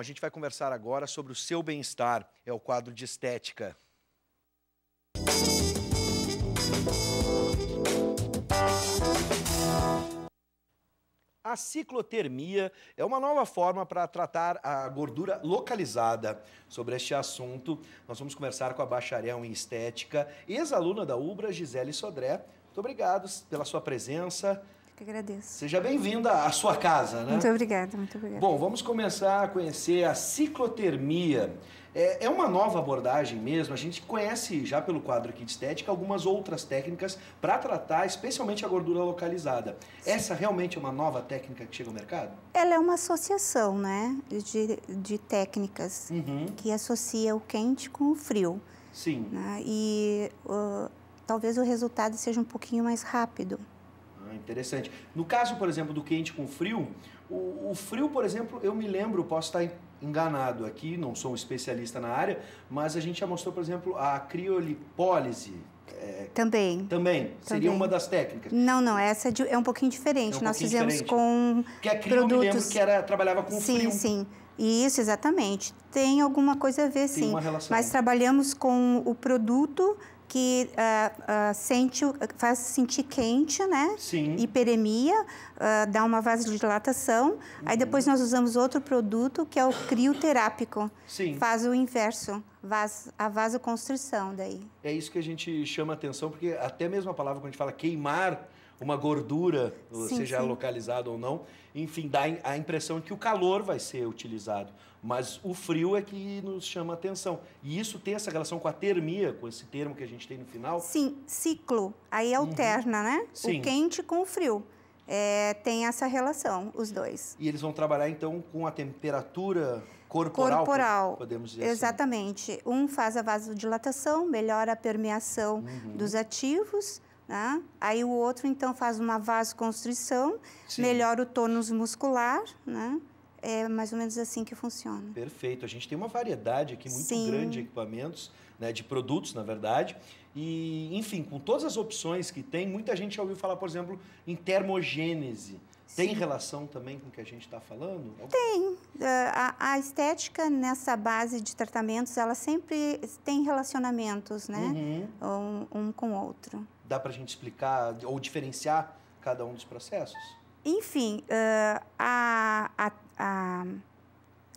a gente vai conversar agora sobre o seu bem-estar. É o quadro de estética. A ciclotermia é uma nova forma para tratar a gordura localizada. Sobre este assunto, nós vamos conversar com a bacharel em estética, ex-aluna da UBRA, Gisele Sodré. Muito obrigado pela sua presença que agradeço. Seja bem-vinda à sua casa, né? Muito obrigada, muito obrigada. Bom, vamos começar a conhecer a ciclotermia. É, é uma nova abordagem mesmo. A gente conhece já pelo quadro aqui de estética algumas outras técnicas para tratar especialmente a gordura localizada. Sim. Essa realmente é uma nova técnica que chega ao mercado? Ela é uma associação né, de, de técnicas uhum. que associa o quente com o frio. Sim. Né? E uh, talvez o resultado seja um pouquinho mais rápido. É interessante. No caso, por exemplo, do quente com frio, o, o frio, por exemplo, eu me lembro, posso estar enganado aqui, não sou um especialista na área, mas a gente já mostrou, por exemplo, a criolipólise. É, também. Também. Seria também. uma das técnicas. Não, não, essa é, de, é um pouquinho diferente. É um Nós pouquinho fizemos diferente. com. Porque a crio produtos... eu me lembro que era, trabalhava com sim, frio. Sim, sim. Isso, exatamente. Tem alguma coisa a ver, Tem sim. Uma relação. Mas trabalhamos com o produto que uh, uh, sente, faz sentir quente, né? Sim. Hiperemia, uh, ah, dá uma vasodilatação. Uhum. Aí depois nós usamos outro produto que é o crioterápico. Sim. Faz o inverso, vas, a vasoconstrição daí. É isso que a gente chama atenção, porque até mesmo a palavra quando a gente fala queimar uma gordura, sim, seja sim. localizada ou não. Enfim, dá a impressão que o calor vai ser utilizado, mas o frio é que nos chama a atenção. E isso tem essa relação com a termia, com esse termo que a gente tem no final? Sim, ciclo. Aí uhum. alterna, uhum. né? Sim. O quente com o frio. É, tem essa relação, os dois. E eles vão trabalhar, então, com a temperatura corporal, corporal podemos dizer assim. Exatamente. Assim. Um faz a vasodilatação, melhora a permeação uhum. dos ativos, né? Aí o outro, então, faz uma vasoconstrição, Sim. melhora o tônus muscular, né? É mais ou menos assim que funciona. Perfeito. A gente tem uma variedade aqui muito Sim. grande de equipamentos, né, de produtos, na verdade. E, enfim, com todas as opções que tem, muita gente já ouviu falar, por exemplo, em termogênese. Sim. Tem relação também com o que a gente está falando? Tem. É, a, a, estética nessa base de tratamentos, ela sempre tem relacionamentos, né? Uhum. Um, um com o outro. Dá para a gente explicar ou diferenciar cada um dos processos? Enfim, uh, a, a, a,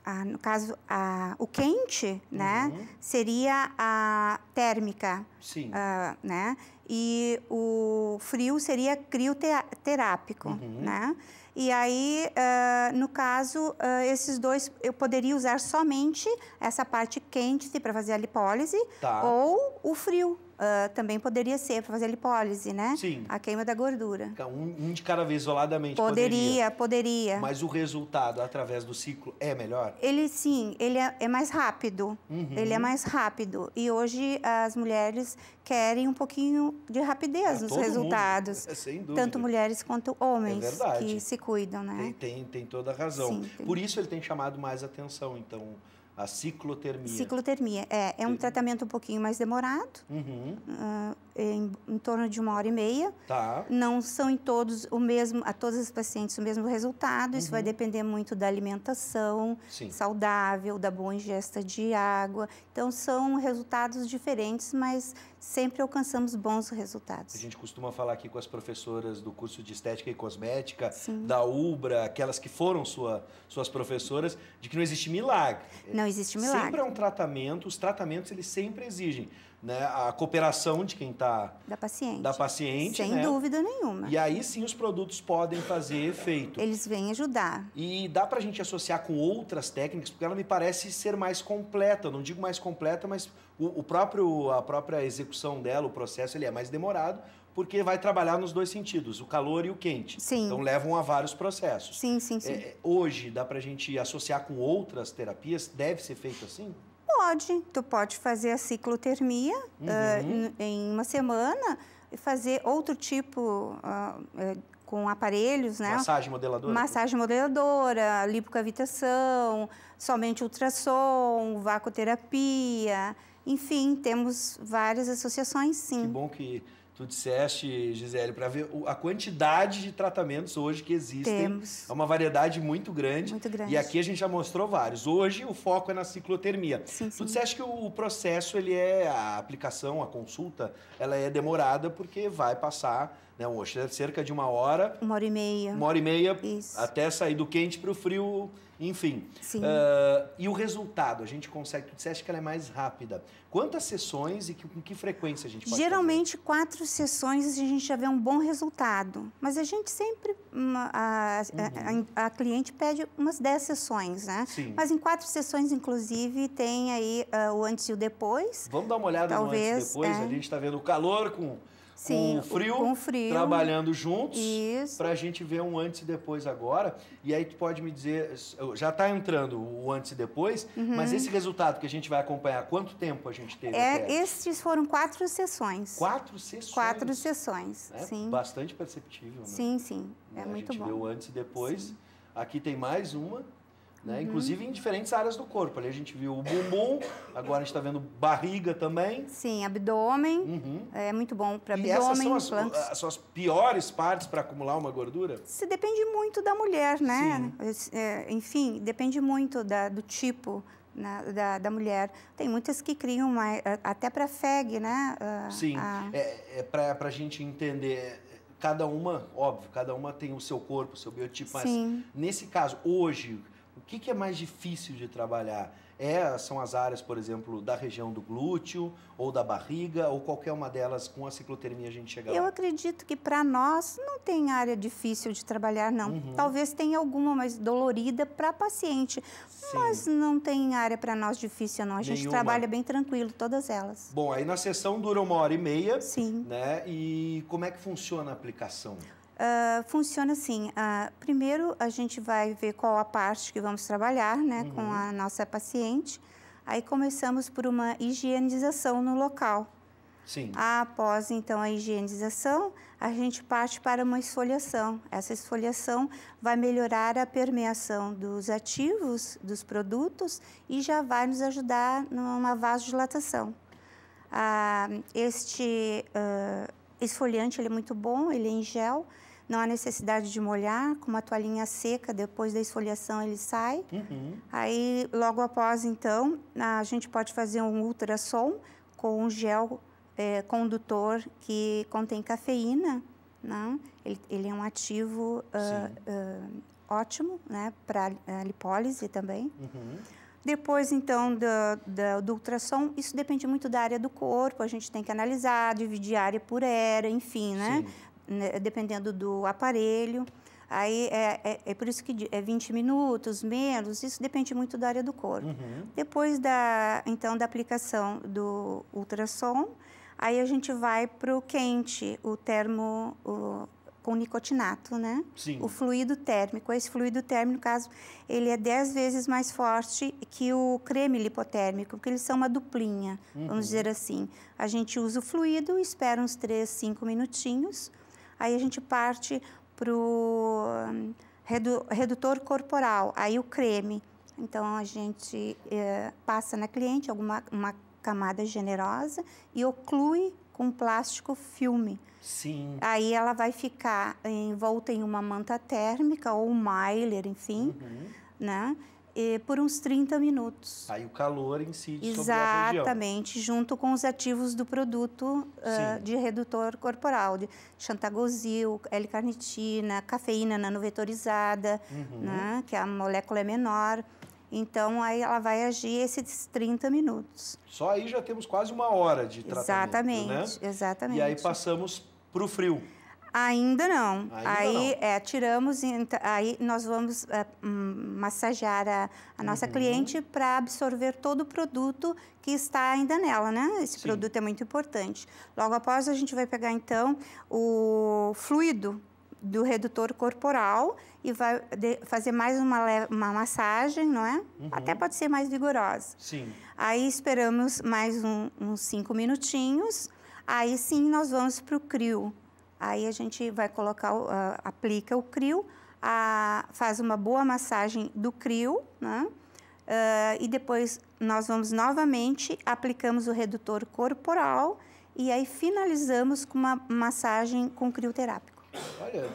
a, no caso, a, o quente, né, uhum. seria a térmica, Sim. Uh, né, e o frio seria crioterápico, uhum. né. E aí, uh, no caso, uh, esses dois, eu poderia usar somente essa parte quente para fazer a lipólise tá. ou o frio, uh, também poderia ser para fazer lipólise, né? Sim. A queima da gordura. Um, um de cada vez isoladamente poderia, poderia, poderia. Mas o resultado através do ciclo é melhor? Ele sim, ele é, é mais rápido. Uhum. Ele é mais rápido. E hoje as mulheres querem um pouquinho de rapidez é, nos resultados. É, sem dúvida. Tanto mulheres quanto homens é que se cuidam, né? Tem, tem, tem toda a razão. Sim, tem. Por isso ele tem chamado mais atenção, então a ciclotermia. Ciclotermia, é. É um tratamento um pouquinho mais demorado. Uhum. Uh, em, em, torno de uma hora e meia. Tá. Não são em todos o mesmo, a todas os pacientes o mesmo resultado. Isso vai uhum. depender muito da alimentação Sim. saudável, da boa ingesta de água. Então são resultados diferentes, mas sempre alcançamos bons resultados. A gente costuma falar aqui com as professoras do curso de estética e cosmética Sim. da Ubra, aquelas que foram sua, suas professoras, de que não existe milagre. Não existe milagre. Sempre é um tratamento. Os tratamentos eles sempre exigem né, a cooperação de quem está... Da paciente. Da paciente, Sem né? dúvida nenhuma. E aí sim os produtos podem fazer efeito. Eles vêm ajudar. E dá para a gente associar com outras técnicas, porque ela me parece ser mais completa. Eu não digo mais completa, mas o, o próprio, a própria execução dela, o processo, ele é mais demorado, porque vai trabalhar nos dois sentidos, o calor e o quente. Sim. Então levam a vários processos. Sim, sim, sim. É, é hoje dá para a gente associar com outras terapias? Deve ser feito assim? Pode, tu pode fazer a ciclotermia uhum. uh, em uma semana e fazer outro tipo uh, uh, com aparelhos, né? Massagem modeladora. Massagem modeladora, lipocavitação, somente ultrassom, vacoterapia, enfim, temos várias associações, sim. Que bom que Tu disseste, Gisele, para ver a quantidade de tratamentos hoje que existem. Temos. É uma variedade muito grande. Muito grande. E aqui a gente já mostrou vários. Hoje o foco é na ciclotermia. Sim, tu sim. disseste que o processo, ele é a aplicação, a consulta, ela é demorada porque vai passar, né, hoje é cerca de uma hora. Uma hora e meia. Uma hora e meia Isso. até sair do quente para o frio enfim. Uh, e o resultado, a gente consegue, tu disseste que ela é mais rápida. Quantas sessões e que, com que frequência a gente pode Geralmente, fazer? quatro sessões a gente já vê um bom resultado. Mas a gente sempre, hum, a, uhum. a, a, a cliente pede umas dez sessões, né? Sim. Mas em quatro sessões, inclusive, tem aí uh, o antes e o depois. Vamos dar uma olhada Talvez, no antes e depois. É... A gente está vendo o calor com Sim, com frio, com frio, trabalhando juntos, para a gente ver um antes e depois agora. E aí tu pode me dizer, já está entrando o antes e depois, uhum. mas esse resultado que a gente vai acompanhar, quanto tempo a gente teve? É, estes foram quatro sessões. Quatro sessões? Quatro sessões, é sim. Bastante perceptível, né? Sim, sim, é muito bom. A gente vê o antes e depois. Sim. Aqui tem mais uma, né? Uhum. Inclusive em diferentes áreas do corpo. Ali a gente viu o bumbum, agora a gente está vendo barriga também. Sim, abdômen. Uhum. É muito bom para abdômen. E essas são as, as suas piores partes para acumular uma gordura? Se depende muito da mulher, né? É, enfim, depende muito da, do tipo na, né, da, da, mulher. Tem muitas que criam, uma, é, até para FEG, né? Ah, Sim, a... é, é para a gente entender. Cada uma, óbvio, cada uma tem o seu corpo, o seu biotipo, Sim. mas nesse caso, hoje, que, que é mais difícil de trabalhar? É, são as áreas, por exemplo, da região do glúteo ou da barriga ou qualquer uma delas com a ciclotermia a gente chega lá? Eu acredito que para nós não tem área difícil de trabalhar, não. Uhum. Talvez tenha alguma mais dolorida para paciente, Sim. mas não tem área para nós difícil, não. A gente Nenhuma. trabalha bem tranquilo, todas elas. Bom, aí na sessão dura uma hora e meia. Sim. Né? E como é que funciona a aplicação? Uh, funciona assim: uh, primeiro a gente vai ver qual a parte que vamos trabalhar né, uhum. com a nossa paciente. Aí começamos por uma higienização no local. Sim. Ah, após então a higienização, a gente parte para uma esfoliação. Essa esfoliação vai melhorar a permeação dos ativos dos produtos e já vai nos ajudar numa vasodilatação. Ah, este uh, Esfoliante ele é muito bom, ele é em gel, não há necessidade de molhar, com uma toalhinha seca, depois da esfoliação ele sai. Uhum. Aí, logo após, então, a gente pode fazer um ultrassom com um gel é, condutor que contém cafeína, né? ele, ele é um ativo uh, uh, ótimo né? para a ah, lipólise também. Uhum. Depois, então, da, do ultrassom, isso depende muito da área do corpo, a gente tem que analisar, dividir área por era, enfim, né? Sim. Né, dependendo do aparelho. Aí é, é, é, por isso que é 20 minutos, menos, isso depende muito da área do corpo. Uhum. Depois da, então, da aplicação do ultrassom, aí a gente vai para o quente, o termo, o, com nicotinato, né? Sim. O fluido térmico. Esse fluido térmico, no caso, ele é 10 vezes mais forte que o creme lipotérmico, porque eles são uma duplinha, uhum. vamos dizer assim. A gente usa o fluido, espera uns 3, 5 minutinhos, aí a gente parte para o hum, redutor corporal, aí o creme. Então, a gente eh, passa na cliente alguma uma camada generosa e oclui com plástico filme. Sim. Aí ela vai ficar envolta em uma manta térmica ou um enfim, uhum. né? E por uns 30 minutos. Aí o calor incide Exatamente, sobre a região. Exatamente, junto com os ativos do produto uh, de redutor corporal, de chantagozil, L-carnitina, cafeína nanovetorizada, uhum. né, que a molécula é menor. Então, aí ela vai agir esses 30 minutos. Só aí já temos quase uma hora de tratamento, né? Exatamente, né? exatamente. E aí passamos para o frio. Ainda não. Ainda aí não. É, tiramos, então, aí nós vamos é, hum, massagear a, a nossa uhum. cliente para absorver todo o produto que está ainda nela, né? Esse Sim. produto é muito importante. Logo após a gente vai pegar então o fluido do redutor corporal e vai fazer mais uma, uma massagem, não é? Uhum. Até pode ser mais vigorosa. Sim. Aí esperamos mais um, uns cinco minutinhos. Aí sim nós vamos para o crio. Aí a gente vai colocar, uh, aplica o crio, faz uma boa massagem do crio, né? Uh, e depois nós vamos novamente, aplicamos o redutor corporal e aí finalizamos com uma massagem com crioterapia. Olha,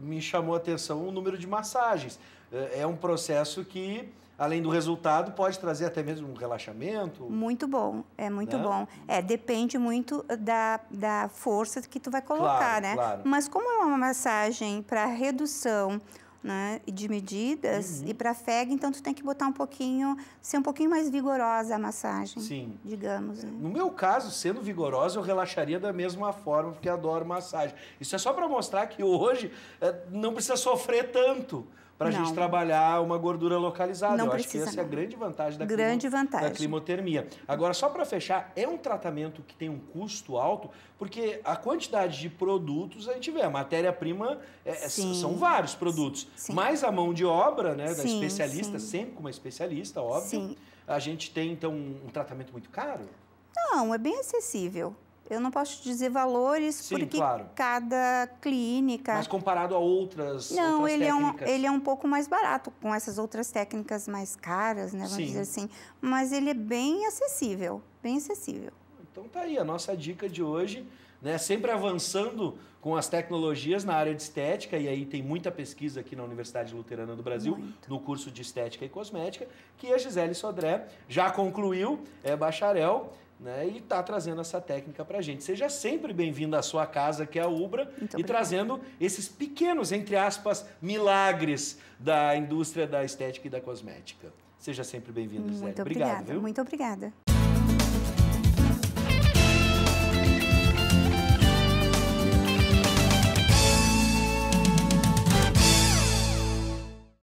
me chamou a atenção o número de massagens. É, é um processo que, além do resultado, pode trazer até mesmo um relaxamento. Muito bom, é muito né? bom. É, depende muito da, da força que tu vai colocar, claro, né? Claro. Mas como é uma massagem para redução né, de medidas. Uhum. E para FEG, então, tu tem que botar um pouquinho, ser um pouquinho mais vigorosa a massagem, Sim. digamos. Né? No meu caso, sendo vigorosa, eu relaxaria da mesma forma, porque adoro massagem. Isso é só para mostrar que hoje eh, não precisa sofrer tanto para a gente trabalhar uma gordura localizada. Não Eu precisa, acho que essa não. é a grande vantagem da, grande clima, vantagem. da climotermia. Agora, só para fechar, é um tratamento que tem um custo alto, porque a quantidade de produtos a gente vê, a matéria-prima é, é são vários produtos. Sim. Mais a mão de obra, né, da sim, especialista, sim. sempre com uma especialista, óbvio. Sim. A gente tem, então, um tratamento muito caro? Não, é bem acessível. Eu não posso dizer valores Sim, porque claro. cada clínica. Mas comparado a outras. Não, outras ele, técnicas... é um, ele é um pouco mais barato com essas outras técnicas mais caras, né? Vamos Sim. dizer assim. Mas ele é bem acessível, bem acessível. Então tá aí a nossa dica de hoje, né? Sempre avançando com as tecnologias na área de estética, e aí tem muita pesquisa aqui na Universidade Luterana do Brasil, Muito. no curso de Estética e Cosmética, que a Gisele Sodré já concluiu, é bacharel, né, e está trazendo essa técnica para a gente. Seja sempre bem-vindo à sua casa, que é a Ubra, Muito e trazendo esses pequenos, entre aspas, milagres da indústria da estética e da cosmética. Seja sempre bem-vindo, Muito Obrigado, obrigada. Viu? Muito obrigada.